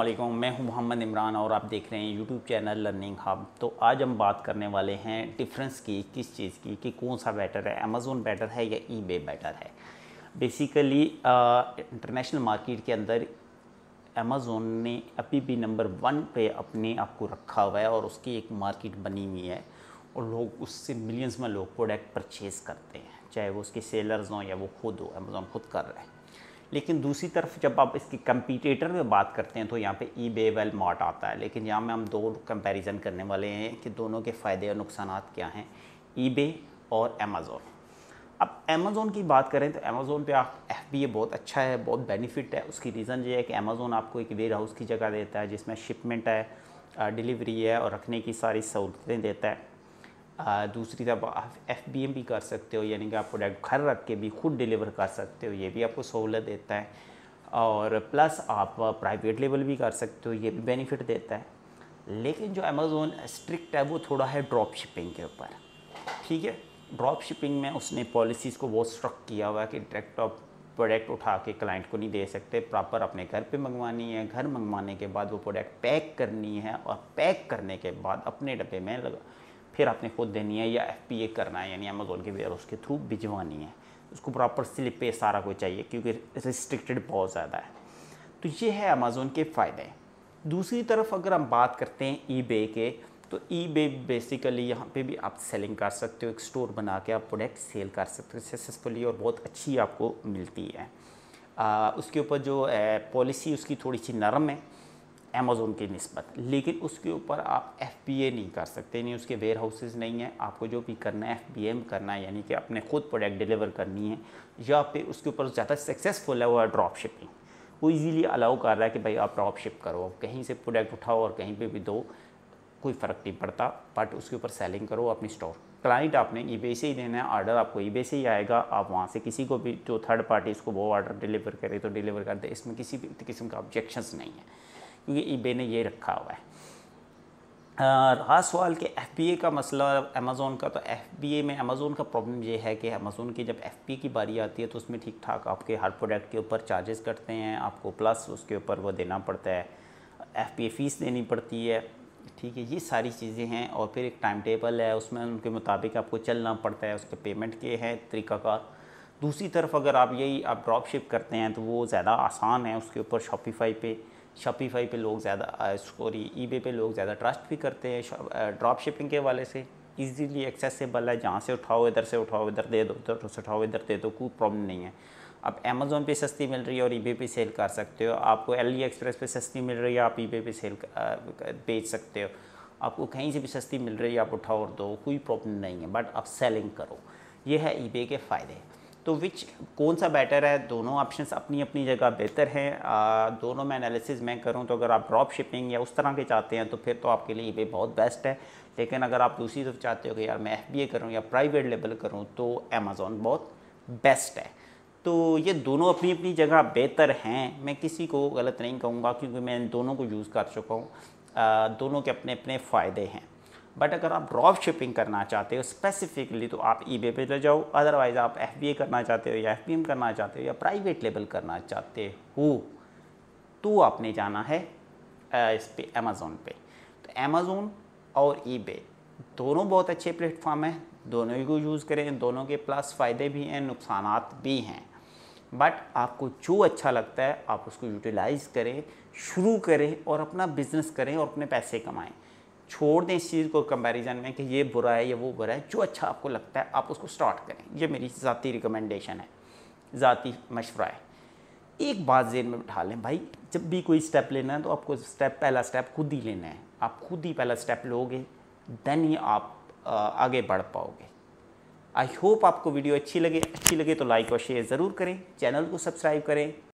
अल्लाम मैं हूं मोहम्मद इमरान और आप देख रहे हैं यूट्यूब चैनल लर्निंग हब तो आज हम बात करने वाले हैं डिफरेंस की किस चीज़ की कि कौन सा बेटर है अमेज़ोन बेटर है या ई बेटर है बेसिकली इंटरनेशनल मार्केट के अंदर अमेज़ोन ने अभी भी नंबर वन पे अपने आप को रखा हुआ है और उसकी एक मार्केट बनी हुई है और लोग उससे मिलियंस में लोग प्रोडक्ट परचेज़ करते हैं चाहे वो उसके सेलर्स हों या वो खुद हो अमेज़ोन खुद कर रहे हैं लेकिन दूसरी तरफ जब आप इसकी कंपिटेटर में बात करते हैं तो यहाँ पे ई बे वेल मार्ट आता है लेकिन यहाँ में हम दो कंपैरिजन करने वाले हैं कि दोनों के फ़ायदे और नुकसान क्या हैं ई और अमेज़ोन अब अमेज़ोन की बात करें तो अमेज़ोन पे आप एफ बी ए बहुत अच्छा है बहुत बेनिफिट है उसकी रीज़न ये है कि अमेज़ोन आपको एक वेयर हाउस की जगह देता है जिसमें शिपमेंट है डिलीवरी है और रखने की सारी सहूलतें देता है आ, दूसरी तरफ आप एफ भी कर सकते हो यानी कि आप प्रोडक्ट घर रख के भी खुद डिलीवर कर सकते हो ये भी आपको सहूलत देता है और प्लस आप प्राइवेट लेवल भी कर सकते हो ये भी बेनिफिट देता है लेकिन जो अमेज़ोन स्ट्रिक्ट है वो थोड़ा है ड्रॉप शिपिंग के ऊपर ठीक है ड्रॉप शिपिंग में उसने पॉलिसीज़ को बहुत स्ट्रक किया हुआ है कि डायरेक्ट आप प्रोडक्ट उठा के क्लाइंट को नहीं दे सकते प्रॉपर अपने घर पे मंगवानी है घर मंगवाने के बाद वो प्रोडक्ट पैक करनी है और पैक करने के बाद अपने डब्बे में लगा फिर आपने खुद देनी है या एफ करना है यानी अमेजोन के वेयर उसके थ्रू भिजवानी है उसको प्रॉपर स्लिप पे सारा कुछ चाहिए क्योंकि रिस्ट्रिक्टेड बहुत ज़्यादा है तो ये है अमेज़ोन के फ़ायदे दूसरी तरफ अगर हम बात करते हैं ई के तो ई बेसिकली यहाँ पे भी आप सेलिंग कर सकते हो एक स्टोर बना के आप प्रोडक्ट सेल कर सकते हो सक्सेसफुली और बहुत अच्छी आपको मिलती है आ, उसके ऊपर जो पॉलिसी उसकी थोड़ी सी नरम है अमेज़ोन की नस्बत लेकिन उसके ऊपर आप एफ नहीं कर सकते नहीं उसके वेयर हाउसेज नहीं है आपको जो भी करना है एफ करना है यानी कि अपने खुद प्रोडक्ट डिलीवर करनी है या फिर उसके ऊपर ज़्यादा सक्सेसफुल है वो है ड्रॉप शिपिंग वो इजीली अलाउ कर रहा है कि भाई आप ड्रॉप शिप करो कहीं से प्रोडक्ट उठाओ और कहीं पर भी दो कोई फ़र्क नहीं पड़ता बट उसके ऊपर सेलिंग करो अपनी स्टोर क्लाइंट आपने ई बे से ही देना है ऑर्डर आपको ई बे से ही आएगा आप वहाँ से किसी को भी जो थर्ड पार्टी उसको वो ऑर्डर डिलीवर करे तो डिलीवर कर दे इसमें किसी भी किस्म का ऑब्जेक्शंस नहीं है क्योंकि ईबे ने ये रखा हुआ है रहा सवाल कि एफ का मसला अमेज़ोन का तो एफ में अमेज़ोन का प्रॉब्लम ये है कि अमेज़ोन की जब एफ की बारी आती है तो उसमें ठीक ठाक आपके हर प्रोडक्ट के ऊपर चार्जेस करते हैं आपको प्लस उसके ऊपर वो देना पड़ता है एफ फीस देनी पड़ती है ठीक है ये सारी चीज़ें हैं और फिर एक टाइम टेबल है उसमें उनके मुताबिक आपको चलना पड़ता है उसके पेमेंट के हैं तरीक़ा का दूसरी तरफ अगर आप यही आप ड्रॉप शिप करते हैं तो वो ज़्यादा आसान है उसके ऊपर शॉपिफाई पर शॉपिफाई पे लोग ज़्यादा सॉरी ईबे पे लोग ज़्यादा ट्रस्ट भी करते हैं ड्रॉप शिपिंग के वाले से इजीली एक्सेसिबल है जहाँ से उठाओ इधर से उठाओ इधर दे दो उधर से उठाओ इधर दे दो कोई प्रॉब्लम नहीं है आप अमेज़ोन पे सस्ती मिल रही है और ई पे सेल कर सकते हो आपको एल एक्सप्रेस पे सस्ती मिल रही है आप ई पे सेल बेच सकते हो आपको कहीं से भी सस्ती मिल रही है आप उठाओ और दो कोई प्रॉब्लम नहीं है बट आप सेलिंग करो ये है ई के फ़ायदे तो विच कौन सा बेटर है दोनों ऑप्शंस अपनी अपनी जगह बेहतर हैं दोनों में एनालिसिस मैं करूं तो अगर आप ड्रॉप शिपिंग या उस तरह के चाहते हैं तो फिर तो आपके लिए ये बहुत बेस्ट है लेकिन अगर आप दूसरी तरफ चाहते हो कि यार मैं एफ बी ए करूँ या प्राइवेट लेवल करूँ तो अमेज़ोन बहुत बेस्ट है तो ये दोनों अपनी अपनी जगह बेहतर हैं मैं किसी को गलत नहीं कहूँगा क्योंकि मैं इन दोनों को यूज़ कर चुका हूँ दोनों के अपने अपने फ़ायदे हैं बट अगर आप ड्रॉप शिपिंग करना चाहते हो स्पेसिफिकली तो आप ई पे ले तो जाओ अदरवाइज़ आप एफ बी ए करना चाहते हो या एफ एम करना चाहते हो या प्राइवेट लेबल करना चाहते हो तो आपने जाना है इस पर अमेज़ोन पे तो अमेज़ोन और ई दोनों बहुत अच्छे प्लेटफॉर्म हैं दोनों ही को यूज़ करें दोनों के प्लस फ़ायदे भी हैं नुकसान भी हैं बट आपको जो अच्छा लगता है आप उसको यूटिलाइज़ करें शुरू करें और अपना बिज़नेस करें और अपने पैसे कमाएं छोड़ दें इस चीज़ को कंपैरिजन में कि ये बुरा है ये वो बुरा है जो अच्छा आपको लगता है आप उसको स्टार्ट करें ये मेरी ज़ाती रिकमेंडेशन है ज़ाती मशवरा है एक बात जेन में बिठा लें भाई जब भी कोई स्टेप लेना है तो आपको स्टेप पहला स्टेप खुद ही लेना है आप खुद ही पहला स्टेप लोगे देन ही आप आगे बढ़ पाओगे आई होप आपको वीडियो अच्छी लगे अच्छी लगे तो लाइक और शेयर ज़रूर करें चैनल को सब्सक्राइब करें